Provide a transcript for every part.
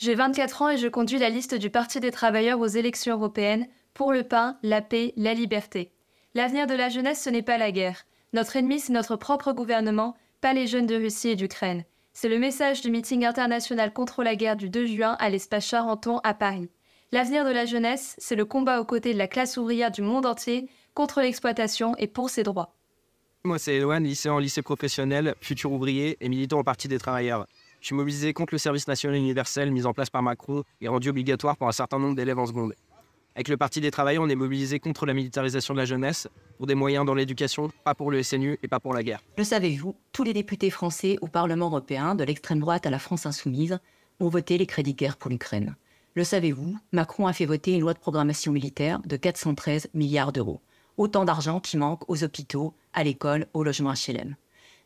J'ai 24 ans et je conduis la liste du Parti des travailleurs aux élections européennes pour le pain, la paix, la liberté. L'avenir de la jeunesse, ce n'est pas la guerre. Notre ennemi, c'est notre propre gouvernement, pas les jeunes de Russie et d'Ukraine. C'est le message du meeting international contre la guerre du 2 juin à l'espace Charenton à Paris. L'avenir de la jeunesse, c'est le combat aux côtés de la classe ouvrière du monde entier contre l'exploitation et pour ses droits. Moi, c'est Éloane, lycéen en lycée professionnel, futur ouvrier et militant au Parti des travailleurs. Je suis mobilisé contre le service national universel mis en place par Macron et rendu obligatoire pour un certain nombre d'élèves en seconde. Avec le Parti des travailleurs, on est mobilisé contre la militarisation de la jeunesse, pour des moyens dans l'éducation, pas pour le SNU et pas pour la guerre. Le savez-vous, tous les députés français au Parlement européen, de l'extrême droite à la France insoumise, ont voté les crédits guerre pour l'Ukraine. Le savez-vous, Macron a fait voter une loi de programmation militaire de 413 milliards d'euros. Autant d'argent qui manque aux hôpitaux, à l'école, au logement HLM.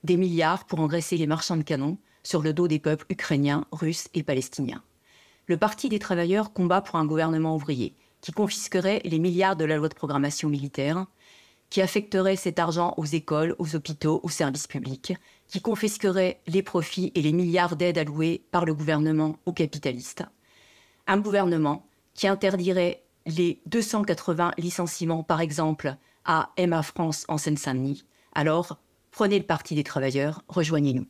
Des milliards pour engraisser les marchands de canons, sur le dos des peuples ukrainiens, russes et palestiniens. Le Parti des travailleurs combat pour un gouvernement ouvrier qui confisquerait les milliards de la loi de programmation militaire, qui affecterait cet argent aux écoles, aux hôpitaux, aux services publics, qui confisquerait les profits et les milliards d'aides allouées par le gouvernement aux capitalistes. Un gouvernement qui interdirait les 280 licenciements, par exemple, à MA France en Seine-Saint-Denis. Alors, prenez le parti des travailleurs, rejoignez-nous.